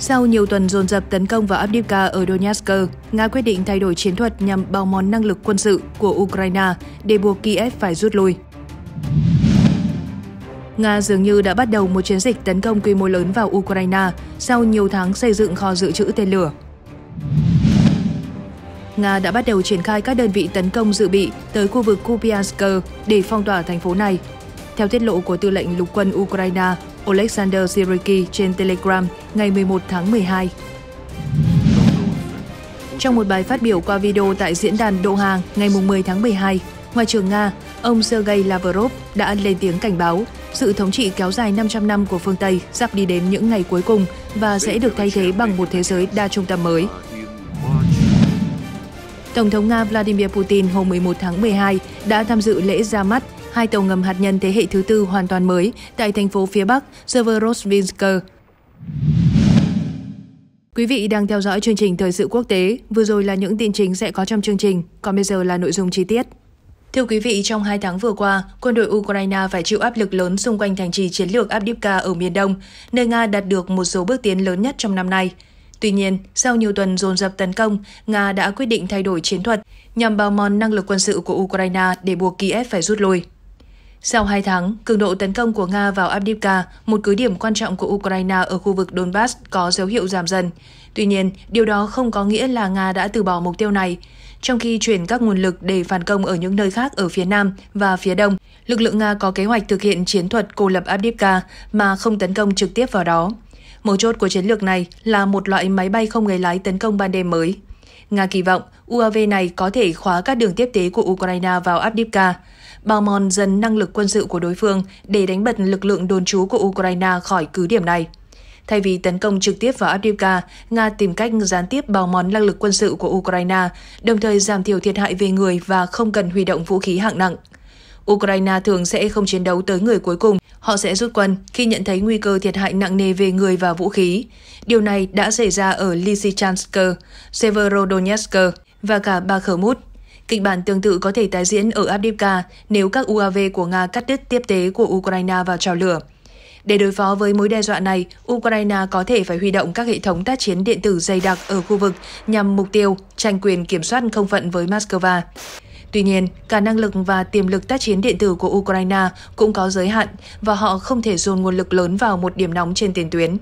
Sau nhiều tuần dồn dập tấn công vào Avdiivka ở Donetsk, Nga quyết định thay đổi chiến thuật nhằm bào mòn năng lực quân sự của Ukraine để buộc Kiev phải rút lui. Nga dường như đã bắt đầu một chiến dịch tấn công quy mô lớn vào Ukraine sau nhiều tháng xây dựng kho dự trữ tên lửa. Nga đã bắt đầu triển khai các đơn vị tấn công dự bị tới khu vực Kupiansk để phong tỏa thành phố này. Theo tiết lộ của tư lệnh lục quân Ukraine, Oleksandr Siriki trên Telegram ngày 11 tháng 12. Trong một bài phát biểu qua video tại diễn đàn Đô Hàng ngày 10 tháng 12, Ngoại trưởng Nga, ông Sergei Lavrov đã lên tiếng cảnh báo sự thống trị kéo dài 500 năm của phương Tây sắp đi đến những ngày cuối cùng và sẽ được thay thế bằng một thế giới đa trung tâm mới. Tổng thống Nga Vladimir Putin hôm 11 tháng 12 đã tham dự lễ ra mắt hai tàu ngầm hạt nhân thế hệ thứ tư hoàn toàn mới tại thành phố phía Bắc Severodvinsk. Quý vị đang theo dõi chương trình Thời sự quốc tế, vừa rồi là những tin chính sẽ có trong chương trình, còn bây giờ là nội dung chi tiết. Thưa quý vị, trong hai tháng vừa qua, quân đội Ukraine phải chịu áp lực lớn xung quanh thành trì chiến lược Abdivka ở miền đông, nơi Nga đạt được một số bước tiến lớn nhất trong năm nay. Tuy nhiên, sau nhiều tuần dồn dập tấn công, Nga đã quyết định thay đổi chiến thuật nhằm bào mòn năng lực quân sự của Ukraine để buộc Kiev phải rút lui. Sau 2 tháng, cường độ tấn công của Nga vào Avdiivka, một cứ điểm quan trọng của Ukraine ở khu vực Donbass có dấu hiệu giảm dần. Tuy nhiên, điều đó không có nghĩa là Nga đã từ bỏ mục tiêu này. Trong khi chuyển các nguồn lực để phản công ở những nơi khác ở phía Nam và phía Đông, lực lượng Nga có kế hoạch thực hiện chiến thuật cô lập Avdiivka mà không tấn công trực tiếp vào đó. Mấu chốt của chiến lược này là một loại máy bay không người lái tấn công ban đêm mới. Nga kỳ vọng UAV này có thể khóa các đường tiếp tế của Ukraine vào Abdivka. mòn dần năng lực quân sự của đối phương để đánh bật lực lượng đồn trú của Ukraine khỏi cứ điểm này. Thay vì tấn công trực tiếp vào Avdiivka, Nga tìm cách gián tiếp bào mòn năng lực quân sự của Ukraine, đồng thời giảm thiểu thiệt hại về người và không cần huy động vũ khí hạng nặng. Ukraine thường sẽ không chiến đấu tới người cuối cùng, Họ sẽ rút quân khi nhận thấy nguy cơ thiệt hại nặng nề về người và vũ khí. Điều này đã xảy ra ở Lysychansk, Severodonetsk và cả Bakhmut. Kịch bản tương tự có thể tái diễn ở Abdivka nếu các UAV của Nga cắt đứt tiếp tế của Ukraine vào trào lửa. Để đối phó với mối đe dọa này, Ukraine có thể phải huy động các hệ thống tác chiến điện tử dày đặc ở khu vực nhằm mục tiêu tranh quyền kiểm soát không phận với Moscow. Tuy nhiên, cả năng lực và tiềm lực tác chiến điện tử của Ukraine cũng có giới hạn và họ không thể dồn nguồn lực lớn vào một điểm nóng trên tiền tuyến.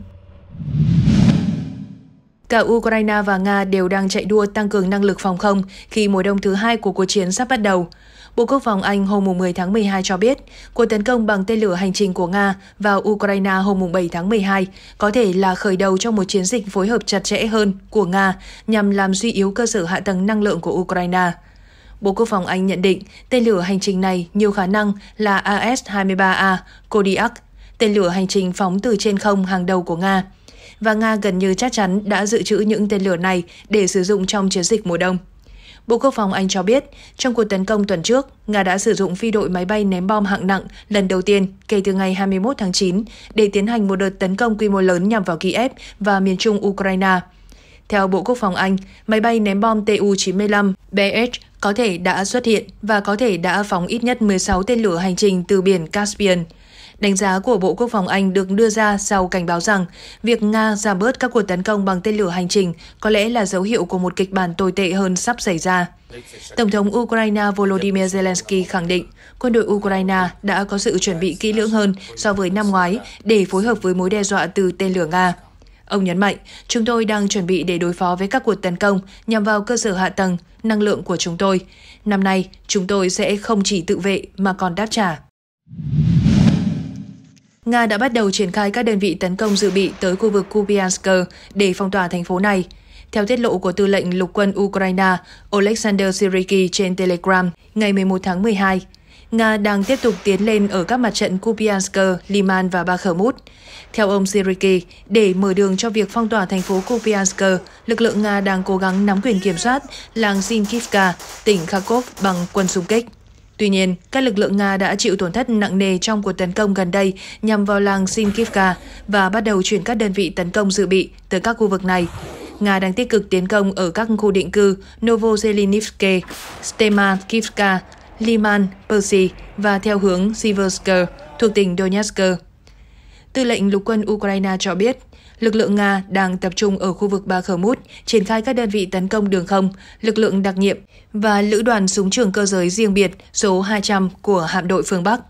Cả Ukraine và Nga đều đang chạy đua tăng cường năng lực phòng không khi mùa đông thứ hai của cuộc chiến sắp bắt đầu. Bộ Quốc phòng Anh hôm 10 tháng 12 cho biết, cuộc tấn công bằng tên lửa hành trình của Nga vào Ukraine hôm 7 tháng 12 có thể là khởi đầu cho một chiến dịch phối hợp chặt chẽ hơn của Nga nhằm làm suy yếu cơ sở hạ tầng năng lượng của Ukraine. Bộ Quốc phòng Anh nhận định tên lửa hành trình này nhiều khả năng là AS-23A Kodiak, tên lửa hành trình phóng từ trên không hàng đầu của Nga. Và Nga gần như chắc chắn đã dự trữ những tên lửa này để sử dụng trong chiến dịch mùa đông. Bộ Quốc phòng Anh cho biết, trong cuộc tấn công tuần trước, Nga đã sử dụng phi đội máy bay ném bom hạng nặng lần đầu tiên kể từ ngày 21 tháng 9 để tiến hành một đợt tấn công quy mô lớn nhằm vào Kiev và miền trung Ukraine. Theo Bộ Quốc phòng Anh, máy bay ném bom Tu-95 BH có thể đã xuất hiện và có thể đã phóng ít nhất 16 tên lửa hành trình từ biển Caspian. Đánh giá của Bộ Quốc phòng Anh được đưa ra sau cảnh báo rằng việc Nga giảm bớt các cuộc tấn công bằng tên lửa hành trình có lẽ là dấu hiệu của một kịch bản tồi tệ hơn sắp xảy ra. Tổng thống Ukraine Volodymyr Zelensky khẳng định quân đội Ukraine đã có sự chuẩn bị kỹ lưỡng hơn so với năm ngoái để phối hợp với mối đe dọa từ tên lửa Nga. Ông nhấn mạnh, chúng tôi đang chuẩn bị để đối phó với các cuộc tấn công nhằm vào cơ sở hạ tầng, năng lượng của chúng tôi. Năm nay, chúng tôi sẽ không chỉ tự vệ mà còn đáp trả. Nga đã bắt đầu triển khai các đơn vị tấn công dự bị tới khu vực kubiansk để phong tỏa thành phố này. Theo tiết lộ của tư lệnh lục quân Ukraine Oleksandr Siriki trên Telegram ngày 11 tháng 12, Nga đang tiếp tục tiến lên ở các mặt trận Kupiansk, Liman và Bakhmut. Theo ông Siriki, để mở đường cho việc phong tỏa thành phố Kupiansk, lực lượng Nga đang cố gắng nắm quyền kiểm soát làng Zinkivka, tỉnh Kharkov bằng quân xung kích. Tuy nhiên, các lực lượng Nga đã chịu tổn thất nặng nề trong cuộc tấn công gần đây nhằm vào làng Zinkivka và bắt đầu chuyển các đơn vị tấn công dự bị tới các khu vực này. Nga đang tích cực tiến công ở các khu định cư Novozelenivske, Stemakivka Liman, Persi và theo hướng Siversk thuộc tỉnh Donetsk. Tư lệnh lục quân Ukraine cho biết, lực lượng Nga đang tập trung ở khu vực Ba Khẩu triển khai các đơn vị tấn công đường không, lực lượng đặc nhiệm và lữ đoàn súng trường cơ giới riêng biệt số 200 của hạm đội phương Bắc.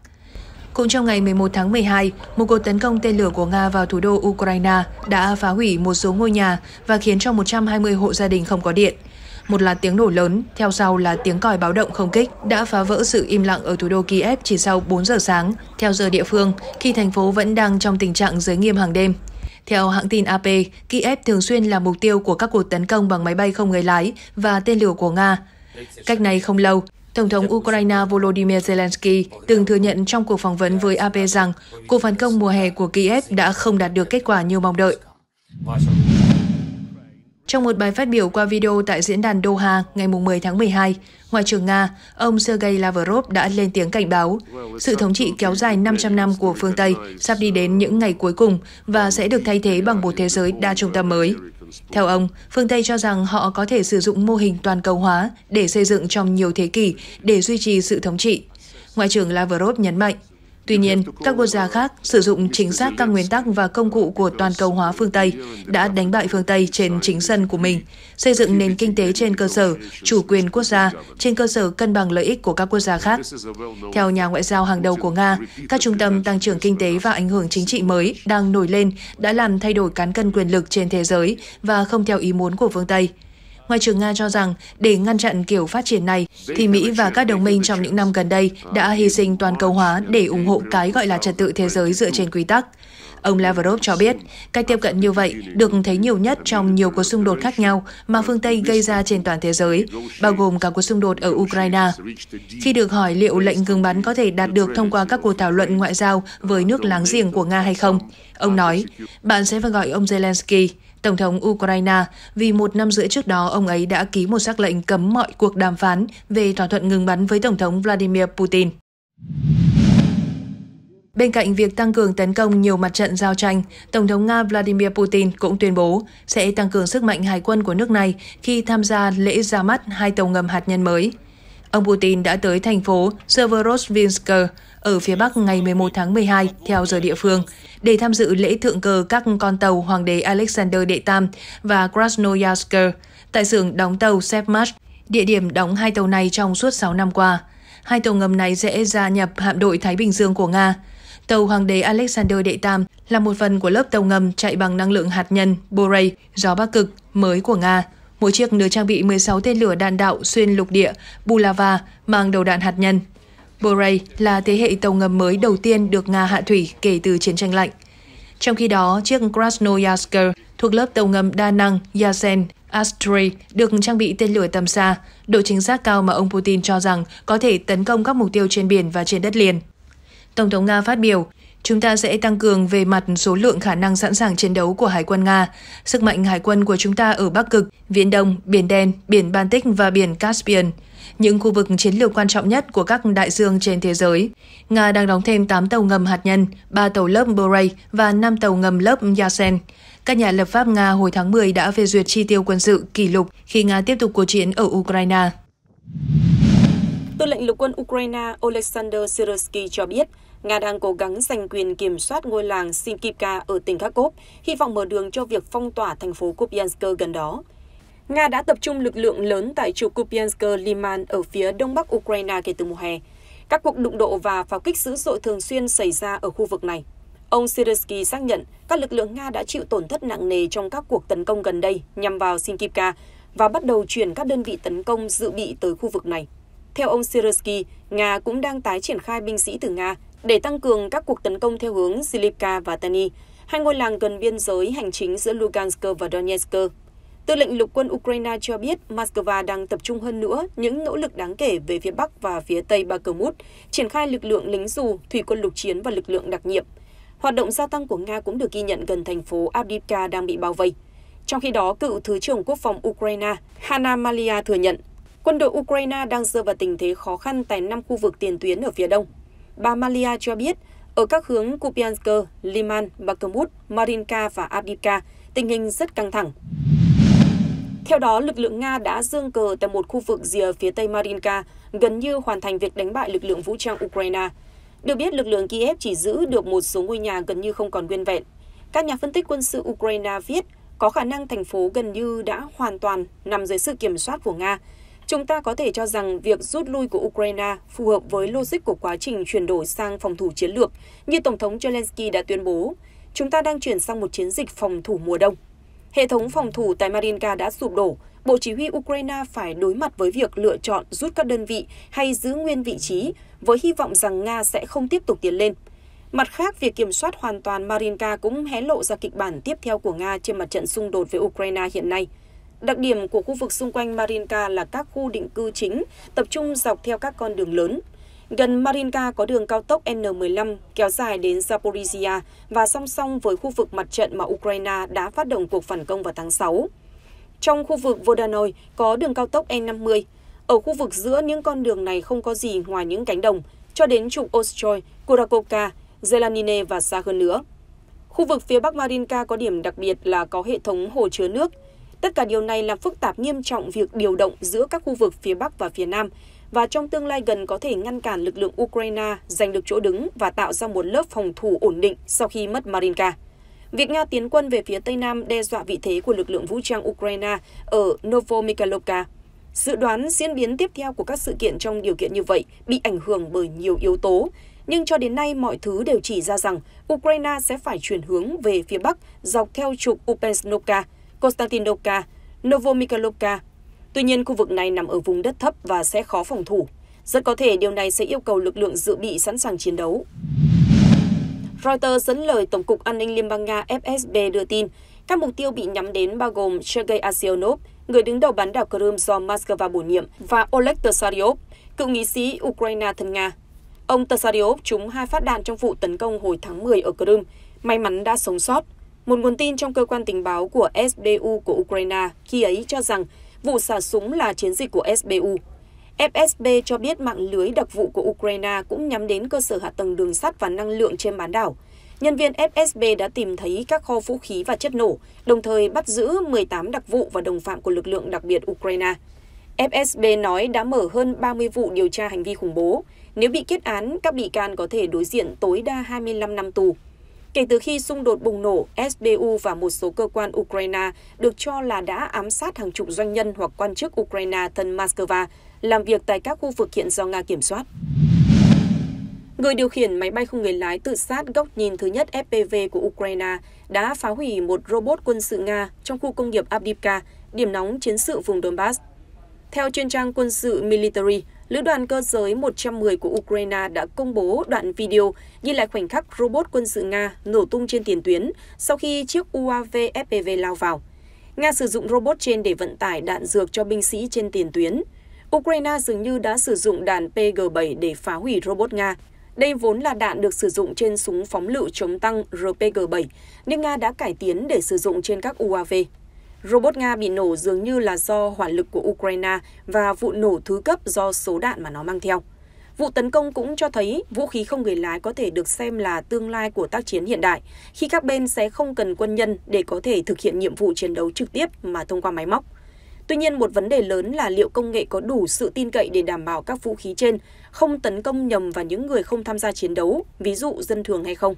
Cũng trong ngày 11 tháng 12, một cuộc tấn công tên lửa của Nga vào thủ đô Ukraine đã phá hủy một số ngôi nhà và khiến cho 120 hộ gia đình không có điện một là tiếng nổ lớn, theo sau là tiếng còi báo động không kích đã phá vỡ sự im lặng ở thủ đô Kiev chỉ sau 4 giờ sáng, theo giờ địa phương, khi thành phố vẫn đang trong tình trạng giới nghiêm hàng đêm. Theo hãng tin AP, Kiev thường xuyên là mục tiêu của các cuộc tấn công bằng máy bay không người lái và tên lửa của Nga. Cách này không lâu, Tổng thống Ukraine Volodymyr Zelensky từng thừa nhận trong cuộc phỏng vấn với AP rằng cuộc phản công mùa hè của Kiev đã không đạt được kết quả như mong đợi. Trong một bài phát biểu qua video tại diễn đàn Doha ngày 10 tháng 12, Ngoại trưởng Nga, ông Sergei Lavrov đã lên tiếng cảnh báo sự thống trị kéo dài 500 năm của phương Tây sắp đi đến những ngày cuối cùng và sẽ được thay thế bằng một thế giới đa trung tâm mới. Theo ông, phương Tây cho rằng họ có thể sử dụng mô hình toàn cầu hóa để xây dựng trong nhiều thế kỷ để duy trì sự thống trị. Ngoại trưởng Lavrov nhấn mạnh, Tuy nhiên, các quốc gia khác sử dụng chính xác các nguyên tắc và công cụ của toàn cầu hóa phương Tây đã đánh bại phương Tây trên chính sân của mình, xây dựng nền kinh tế trên cơ sở chủ quyền quốc gia, trên cơ sở cân bằng lợi ích của các quốc gia khác. Theo nhà ngoại giao hàng đầu của Nga, các trung tâm tăng trưởng kinh tế và ảnh hưởng chính trị mới đang nổi lên đã làm thay đổi cán cân quyền lực trên thế giới và không theo ý muốn của phương Tây. Ngoại trưởng Nga cho rằng để ngăn chặn kiểu phát triển này thì Mỹ và các đồng minh trong những năm gần đây đã hy sinh toàn cầu hóa để ủng hộ cái gọi là trật tự thế giới dựa trên quy tắc. Ông Lavrov cho biết, cách tiếp cận như vậy được thấy nhiều nhất trong nhiều cuộc xung đột khác nhau mà phương Tây gây ra trên toàn thế giới, bao gồm cả cuộc xung đột ở Ukraine. Khi được hỏi liệu lệnh ngừng bắn có thể đạt được thông qua các cuộc thảo luận ngoại giao với nước láng giềng của Nga hay không, ông nói, bạn sẽ phải gọi ông Zelensky. Tổng thống Ukraine, vì một năm rưỡi trước đó ông ấy đã ký một sắc lệnh cấm mọi cuộc đàm phán về thỏa thuận ngừng bắn với Tổng thống Vladimir Putin. Bên cạnh việc tăng cường tấn công nhiều mặt trận giao tranh, Tổng thống Nga Vladimir Putin cũng tuyên bố sẽ tăng cường sức mạnh hải quân của nước này khi tham gia lễ ra mắt hai tàu ngầm hạt nhân mới. Ông Putin đã tới thành phố Severodvinsk ở phía Bắc ngày 11 tháng 12 theo giờ địa phương để tham dự lễ thượng cờ các con tàu Hoàng đế Alexander Đệ Tam và Krasnoyarsk tại xưởng đóng tàu Sevmash địa điểm đóng hai tàu này trong suốt 6 năm qua. Hai tàu ngầm này sẽ gia nhập hạm đội Thái Bình Dương của Nga. Tàu Hoàng đế Alexander Đệ Tam là một phần của lớp tàu ngầm chạy bằng năng lượng hạt nhân Borei, gió Bắc Cực, mới của Nga. Mỗi chiếc được trang bị 16 tên lửa đạn đạo xuyên lục địa Bulava mang đầu đạn hạt nhân. Borei là thế hệ tàu ngầm mới đầu tiên được Nga hạ thủy kể từ chiến tranh lạnh. Trong khi đó, chiếc Krasnoyarsk thuộc lớp tàu ngầm đa năng Yasen Astray được trang bị tên lửa tầm xa, độ chính xác cao mà ông Putin cho rằng có thể tấn công các mục tiêu trên biển và trên đất liền. Tổng thống Nga phát biểu, chúng ta sẽ tăng cường về mặt số lượng khả năng sẵn sàng chiến đấu của Hải quân Nga. Sức mạnh hải quân của chúng ta ở Bắc Cực, Viễn Đông, Biển Đen, Biển Baltic và Biển Caspian – những khu vực chiến lược quan trọng nhất của các đại dương trên thế giới. Nga đang đóng thêm 8 tàu ngầm hạt nhân, 3 tàu lớp Borei và 5 tàu ngầm lớp Yasen. Các nhà lập pháp Nga hồi tháng 10 đã phê duyệt chi tiêu quân sự kỷ lục khi Nga tiếp tục cuộc chiến ở Ukraine. Tư lệnh lục quân Ukraine Oleksandr Sirsky cho biết, Nga đang cố gắng giành quyền kiểm soát ngôi làng Sinkivka ở tỉnh Kharkov, hy vọng mở đường cho việc phong tỏa thành phố Kupiansk gần đó. Nga đã tập trung lực lượng lớn tại trục Kupiansk Liman ở phía đông bắc Ukraine kể từ mùa hè. Các cuộc đụng độ và pháo kích dữ dội thường xuyên xảy ra ở khu vực này. Ông Syrsky xác nhận các lực lượng Nga đã chịu tổn thất nặng nề trong các cuộc tấn công gần đây nhằm vào Sinkivka và bắt đầu chuyển các đơn vị tấn công dự bị tới khu vực này. Theo ông Syrsky, Nga cũng đang tái triển khai binh sĩ từ Nga để tăng cường các cuộc tấn công theo hướng Silivka và Tani, hai ngôi làng gần biên giới hành chính giữa Lugansk và Donetsk tư lệnh lục quân Ukraine cho biết Moscow đang tập trung hơn nữa những nỗ lực đáng kể về phía Bắc và phía Tây Bakhmut, triển khai lực lượng lính dù, thủy quân lục chiến và lực lượng đặc nhiệm. Hoạt động gia tăng của Nga cũng được ghi nhận gần thành phố Avdiivka đang bị bao vây. Trong khi đó, cựu Thứ trưởng Quốc phòng Ukraine Hanna Malia thừa nhận quân đội Ukraine đang rơi vào tình thế khó khăn tại năm khu vực tiền tuyến ở phía đông. Bà Malia cho biết, ở các hướng Kupiansk, Liman, Bakhmut, Marinka và Avdiivka, tình hình rất căng thẳng. Theo đó, lực lượng Nga đã dương cờ tại một khu vực rìa phía tây Marinka, gần như hoàn thành việc đánh bại lực lượng vũ trang Ukraine. Được biết, lực lượng Kiev chỉ giữ được một số ngôi nhà gần như không còn nguyên vẹn. Các nhà phân tích quân sự Ukraine viết, có khả năng thành phố gần như đã hoàn toàn nằm dưới sự kiểm soát của Nga. Chúng ta có thể cho rằng việc rút lui của Ukraine phù hợp với logic của quá trình chuyển đổi sang phòng thủ chiến lược, như Tổng thống Zelensky đã tuyên bố. Chúng ta đang chuyển sang một chiến dịch phòng thủ mùa đông hệ thống phòng thủ tại Marinka đã sụp đổ. Bộ chỉ huy Ukraine phải đối mặt với việc lựa chọn rút các đơn vị hay giữ nguyên vị trí, với hy vọng rằng Nga sẽ không tiếp tục tiến lên. Mặt khác, việc kiểm soát hoàn toàn Marinka cũng hé lộ ra kịch bản tiếp theo của Nga trên mặt trận xung đột với Ukraine hiện nay. Đặc điểm của khu vực xung quanh Marinka là các khu định cư chính, tập trung dọc theo các con đường lớn, Gần Marinka có đường cao tốc N15 kéo dài đến Zaporizhia và song song với khu vực mặt trận mà Ukraine đã phát động cuộc phản công vào tháng 6. Trong khu vực Vodanoy có đường cao tốc E50. Ở khu vực giữa những con đường này không có gì ngoài những cánh đồng, cho đến trục Ostroy, Kurakovka, Zelanine và xa hơn nữa. Khu vực phía Bắc Marinka có điểm đặc biệt là có hệ thống hồ chứa nước. Tất cả điều này làm phức tạp nghiêm trọng việc điều động giữa các khu vực phía Bắc và phía Nam, và trong tương lai gần có thể ngăn cản lực lượng Ukraine giành được chỗ đứng và tạo ra một lớp phòng thủ ổn định sau khi mất Marinka. Việc Nga tiến quân về phía Tây Nam đe dọa vị thế của lực lượng vũ trang Ukraine ở Novomikhailovka. Dự đoán diễn biến tiếp theo của các sự kiện trong điều kiện như vậy bị ảnh hưởng bởi nhiều yếu tố, nhưng cho đến nay mọi thứ đều chỉ ra rằng Ukraine sẽ phải chuyển hướng về phía Bắc dọc theo trục Upensnovka, Konstantinovka, Novomikhailovka Tuy nhiên, khu vực này nằm ở vùng đất thấp và sẽ khó phòng thủ. Rất có thể điều này sẽ yêu cầu lực lượng dự bị sẵn sàng chiến đấu. Reuters dẫn lời Tổng cục An ninh Liên bang Nga FSB đưa tin, các mục tiêu bị nhắm đến bao gồm Sergei Aksyonov, người đứng đầu bán đảo Crimea do Moscow bổ nhiệm, và Oleg Tsaryov, cựu nghị sĩ Ukraine thân Nga. Ông Tsaryov trúng hai phát đạn trong vụ tấn công hồi tháng 10 ở Crimea, may mắn đã sống sót. Một nguồn tin trong cơ quan tình báo của SBU của Ukraine khi ấy cho rằng vụ xả súng là chiến dịch của SBU. FSB cho biết mạng lưới đặc vụ của Ukraine cũng nhắm đến cơ sở hạ tầng đường sắt và năng lượng trên bán đảo. Nhân viên FSB đã tìm thấy các kho vũ khí và chất nổ, đồng thời bắt giữ 18 đặc vụ và đồng phạm của lực lượng đặc biệt Ukraine. FSB nói đã mở hơn 30 vụ điều tra hành vi khủng bố. Nếu bị kết án, các bị can có thể đối diện tối đa 25 năm tù. Kể từ khi xung đột bùng nổ, SBU và một số cơ quan Ukraine được cho là đã ám sát hàng chục doanh nhân hoặc quan chức Ukraine thân Moscow làm việc tại các khu vực hiện do Nga kiểm soát. Người điều khiển máy bay không người lái tự sát góc nhìn thứ nhất FPV của Ukraine đã phá hủy một robot quân sự Nga trong khu công nghiệp Abdivka, điểm nóng chiến sự vùng Donbass. Theo chuyên trang quân sự Military, lữ đoàn cơ giới 110 của Ukraine đã công bố đoạn video ghi lại khoảnh khắc robot quân sự Nga nổ tung trên tiền tuyến sau khi chiếc UAV FPV lao vào. Nga sử dụng robot trên để vận tải đạn dược cho binh sĩ trên tiền tuyến. Ukraine dường như đã sử dụng đạn PG-7 để phá hủy robot Nga. Đây vốn là đạn được sử dụng trên súng phóng lựu chống tăng RPG-7, nhưng Nga đã cải tiến để sử dụng trên các UAV. Robot Nga bị nổ dường như là do hỏa lực của Ukraine và vụ nổ thứ cấp do số đạn mà nó mang theo. Vụ tấn công cũng cho thấy vũ khí không người lái có thể được xem là tương lai của tác chiến hiện đại, khi các bên sẽ không cần quân nhân để có thể thực hiện nhiệm vụ chiến đấu trực tiếp mà thông qua máy móc. Tuy nhiên, một vấn đề lớn là liệu công nghệ có đủ sự tin cậy để đảm bảo các vũ khí trên không tấn công nhầm vào những người không tham gia chiến đấu, ví dụ dân thường hay không.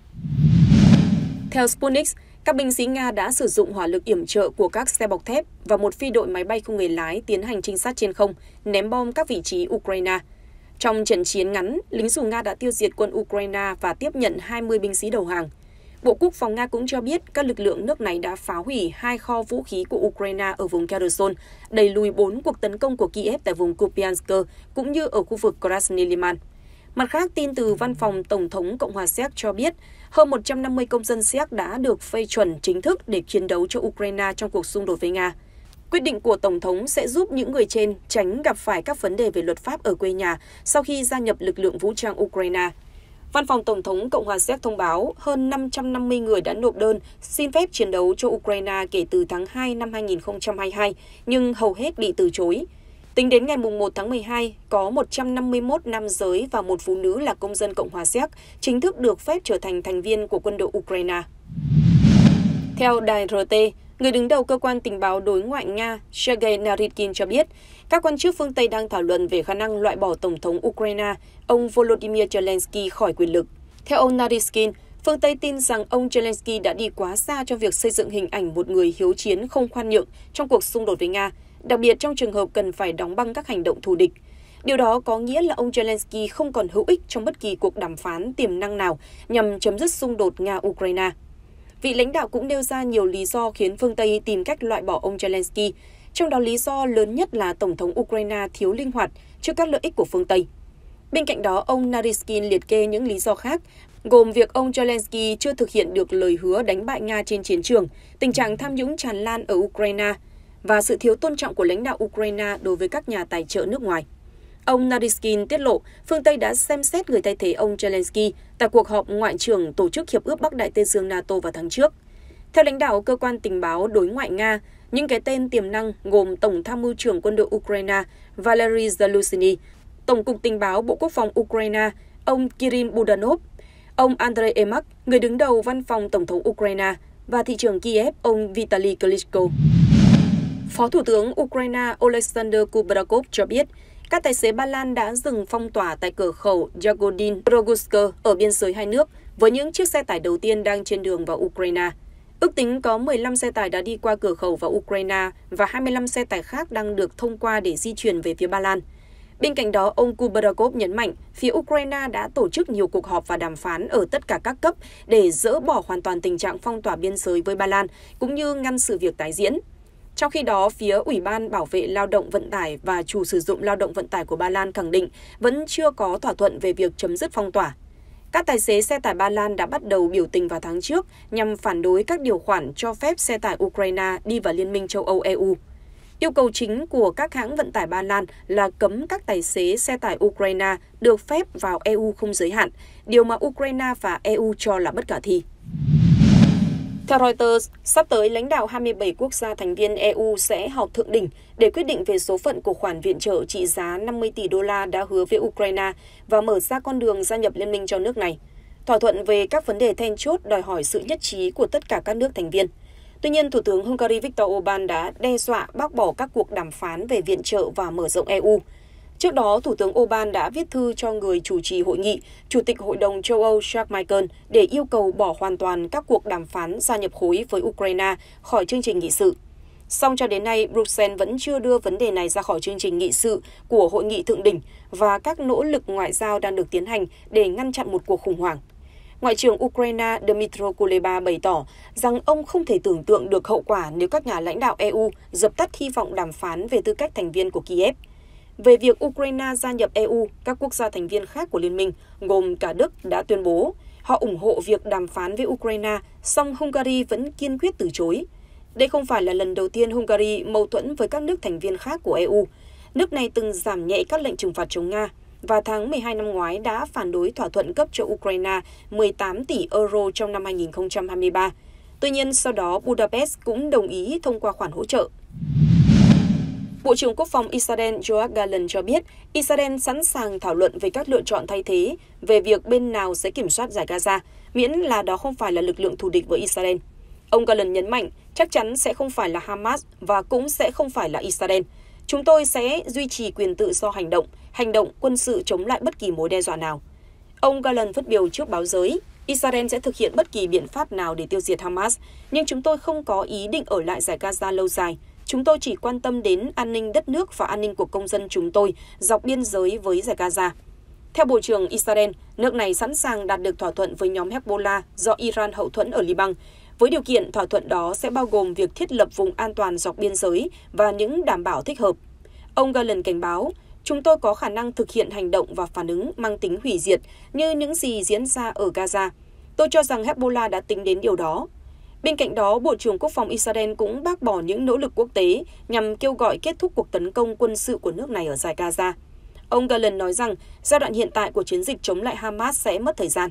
Theo Sputnik, các binh sĩ Nga đã sử dụng hỏa lực yểm trợ của các xe bọc thép và một phi đội máy bay không người lái tiến hành trinh sát trên không, ném bom các vị trí Ukraine. Trong trận chiến ngắn, lính dù Nga đã tiêu diệt quân Ukraine và tiếp nhận 20 binh sĩ đầu hàng. Bộ Quốc phòng Nga cũng cho biết các lực lượng nước này đã phá hủy hai kho vũ khí của Ukraine ở vùng Kherson, đẩy lùi bốn cuộc tấn công của Kiev tại vùng Kupiansk cũng như ở khu vực Krasny Liman. Mặt khác, tin từ văn phòng Tổng thống Cộng hòa Séc cho biết hơn 150 công dân Séc đã được phê chuẩn chính thức để chiến đấu cho Ukraine trong cuộc xung đột với Nga. Quyết định của Tổng thống sẽ giúp những người trên tránh gặp phải các vấn đề về luật pháp ở quê nhà sau khi gia nhập lực lượng vũ trang Ukraine. Văn phòng Tổng thống Cộng hòa Séc thông báo hơn 550 người đã nộp đơn xin phép chiến đấu cho Ukraine kể từ tháng 2 năm 2022, nhưng hầu hết bị từ chối. Tính đến ngày 1 tháng 12, có 151 nam giới và một phụ nữ là công dân Cộng hòa Séc chính thức được phép trở thành thành viên của quân đội Ukraine. Theo đài RT, người đứng đầu cơ quan tình báo đối ngoại Nga Sergei Narytkin cho biết, các quan chức phương Tây đang thảo luận về khả năng loại bỏ Tổng thống Ukraine, ông Volodymyr Zelensky khỏi quyền lực. Theo ông Narytkin, phương Tây tin rằng ông Zelensky đã đi quá xa cho việc xây dựng hình ảnh một người hiếu chiến không khoan nhượng trong cuộc xung đột với Nga – đặc biệt trong trường hợp cần phải đóng băng các hành động thù địch. Điều đó có nghĩa là ông Zelensky không còn hữu ích trong bất kỳ cuộc đàm phán tiềm năng nào nhằm chấm dứt xung đột Nga-Ukraine. Vị lãnh đạo cũng nêu ra nhiều lý do khiến phương Tây tìm cách loại bỏ ông Zelensky, trong đó lý do lớn nhất là Tổng thống Ukraine thiếu linh hoạt trước các lợi ích của phương Tây. Bên cạnh đó, ông Nariskin liệt kê những lý do khác, gồm việc ông Zelensky chưa thực hiện được lời hứa đánh bại Nga trên chiến trường, tình trạng tham nhũng tràn lan ở Ukraine – và sự thiếu tôn trọng của lãnh đạo Ukraine đối với các nhà tài trợ nước ngoài. Ông Naryshkin tiết lộ phương Tây đã xem xét người thay thế ông Zelensky tại cuộc họp ngoại trưởng Tổ chức Hiệp ước Bắc Đại Tây Dương NATO vào tháng trước. Theo lãnh đạo cơ quan tình báo đối ngoại Nga, những cái tên tiềm năng gồm Tổng tham mưu trưởng quân đội Ukraine Valery Zelensky, Tổng cục tình báo Bộ Quốc phòng Ukraine ông Kirill Budanov, ông Andrei Emak, người đứng đầu văn phòng Tổng thống Ukraine, và thị trưởng Kiev ông Vitaly Klitschko. Phó Thủ tướng Ukraine Oleksandr Kubrakov cho biết, các tài xế Ba Lan đã dừng phong tỏa tại cửa khẩu Jagodin Rogusk ở biên giới hai nước với những chiếc xe tải đầu tiên đang trên đường vào Ukraine. Ước tính có 15 xe tải đã đi qua cửa khẩu vào Ukraine và 25 xe tải khác đang được thông qua để di chuyển về phía Ba Lan. Bên cạnh đó, ông Kubrakov nhấn mạnh phía Ukraine đã tổ chức nhiều cuộc họp và đàm phán ở tất cả các cấp để dỡ bỏ hoàn toàn tình trạng phong tỏa biên giới với Ba Lan, cũng như ngăn sự việc tái diễn. Trong khi đó, phía Ủy ban Bảo vệ Lao động Vận tải và chủ sử dụng lao động vận tải của Ba Lan khẳng định vẫn chưa có thỏa thuận về việc chấm dứt phong tỏa. Các tài xế xe tải Ba Lan đã bắt đầu biểu tình vào tháng trước nhằm phản đối các điều khoản cho phép xe tải Ukraine đi vào Liên minh châu Âu EU. Yêu cầu chính của các hãng vận tải Ba Lan là cấm các tài xế xe tải Ukraine được phép vào EU không giới hạn, điều mà Ukraine và EU cho là bất khả thi. Theo Reuters, sắp tới lãnh đạo 27 quốc gia thành viên EU sẽ họp thượng đỉnh để quyết định về số phận của khoản viện trợ trị giá 50 tỷ đô la đã hứa với Ukraine và mở ra con đường gia nhập liên minh cho nước này. Thỏa thuận về các vấn đề then chốt đòi hỏi sự nhất trí của tất cả các nước thành viên. Tuy nhiên, Thủ tướng Hungary Viktor Orbán đã đe dọa bác bỏ các cuộc đàm phán về viện trợ và mở rộng EU – Trước đó, Thủ tướng Orbán đã viết thư cho người chủ trì hội nghị, Chủ tịch Hội đồng châu Âu Jacques Michael để yêu cầu bỏ hoàn toàn các cuộc đàm phán gia nhập khối với Ukraine khỏi chương trình nghị sự. Song cho đến nay, Bruxelles vẫn chưa đưa vấn đề này ra khỏi chương trình nghị sự của hội nghị thượng đỉnh và các nỗ lực ngoại giao đang được tiến hành để ngăn chặn một cuộc khủng hoảng. Ngoại trưởng Ukraine Dmytro Kuleba bày tỏ rằng ông không thể tưởng tượng được hậu quả nếu các nhà lãnh đạo EU dập tắt hy vọng đàm phán về tư cách thành viên của Kiev về việc Ukraine gia nhập EU, các quốc gia thành viên khác của liên minh, gồm cả Đức, đã tuyên bố họ ủng hộ việc đàm phán với Ukraine, song Hungary vẫn kiên quyết từ chối. Đây không phải là lần đầu tiên Hungary mâu thuẫn với các nước thành viên khác của EU. Nước này từng giảm nhẹ các lệnh trừng phạt chống Nga và tháng 12 năm ngoái đã phản đối thỏa thuận cấp cho Ukraine 18 tỷ euro trong năm 2023. Tuy nhiên, sau đó Budapest cũng đồng ý thông qua khoản hỗ trợ. Bộ trưởng Quốc phòng Israel Joab Gallant cho biết Israel sẵn sàng thảo luận về các lựa chọn thay thế về việc bên nào sẽ kiểm soát giải Gaza, miễn là đó không phải là lực lượng thù địch với Israel. Ông Gallant nhấn mạnh chắc chắn sẽ không phải là Hamas và cũng sẽ không phải là Israel. Chúng tôi sẽ duy trì quyền tự do hành động, hành động quân sự chống lại bất kỳ mối đe dọa nào. Ông Gallant phát biểu trước báo giới, Israel sẽ thực hiện bất kỳ biện pháp nào để tiêu diệt Hamas, nhưng chúng tôi không có ý định ở lại giải Gaza lâu dài Chúng tôi chỉ quan tâm đến an ninh đất nước và an ninh của công dân chúng tôi dọc biên giới với giải Gaza. Theo Bộ trưởng Israel, nước này sẵn sàng đạt được thỏa thuận với nhóm Hezbollah do Iran hậu thuẫn ở Liban, với điều kiện thỏa thuận đó sẽ bao gồm việc thiết lập vùng an toàn dọc biên giới và những đảm bảo thích hợp. Ông Galen cảnh báo, chúng tôi có khả năng thực hiện hành động và phản ứng mang tính hủy diệt như những gì diễn ra ở Gaza. Tôi cho rằng Hezbollah đã tính đến điều đó Bên cạnh đó, Bộ trưởng Quốc phòng Israel cũng bác bỏ những nỗ lực quốc tế nhằm kêu gọi kết thúc cuộc tấn công quân sự của nước này ở giải Gaza. Ông Gallen nói rằng giai đoạn hiện tại của chiến dịch chống lại Hamas sẽ mất thời gian.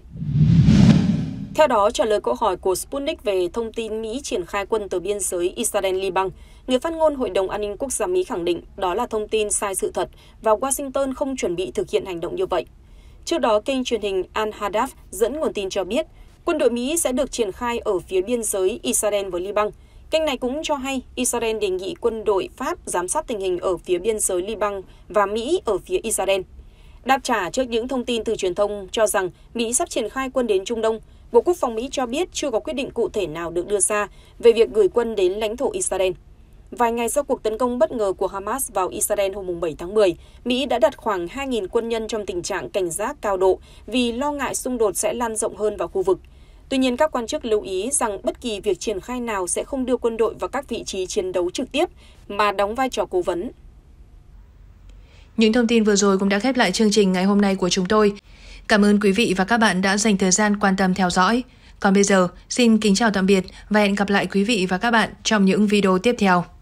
Theo đó, trả lời câu hỏi của Sputnik về thông tin Mỹ triển khai quân từ biên giới Israel-Liban, người phát ngôn Hội đồng An ninh Quốc gia Mỹ khẳng định đó là thông tin sai sự thật và Washington không chuẩn bị thực hiện hành động như vậy. Trước đó, kênh truyền hình Al-Hadaf dẫn nguồn tin cho biết Quân đội Mỹ sẽ được triển khai ở phía biên giới Israel với Liban. Kênh này cũng cho hay Israel đề nghị quân đội Pháp giám sát tình hình ở phía biên giới Liban và Mỹ ở phía Israel. Đáp trả trước những thông tin từ truyền thông cho rằng Mỹ sắp triển khai quân đến Trung Đông, Bộ Quốc phòng Mỹ cho biết chưa có quyết định cụ thể nào được đưa ra về việc gửi quân đến lãnh thổ Israel. Vài ngày sau cuộc tấn công bất ngờ của Hamas vào Israel hôm 7 tháng 10, Mỹ đã đặt khoảng 2.000 quân nhân trong tình trạng cảnh giác cao độ vì lo ngại xung đột sẽ lan rộng hơn vào khu vực – Tuy nhiên, các quan chức lưu ý rằng bất kỳ việc triển khai nào sẽ không đưa quân đội vào các vị trí chiến đấu trực tiếp, mà đóng vai trò cố vấn. Những thông tin vừa rồi cũng đã khép lại chương trình ngày hôm nay của chúng tôi. Cảm ơn quý vị và các bạn đã dành thời gian quan tâm theo dõi. Còn bây giờ, xin kính chào tạm biệt và hẹn gặp lại quý vị và các bạn trong những video tiếp theo.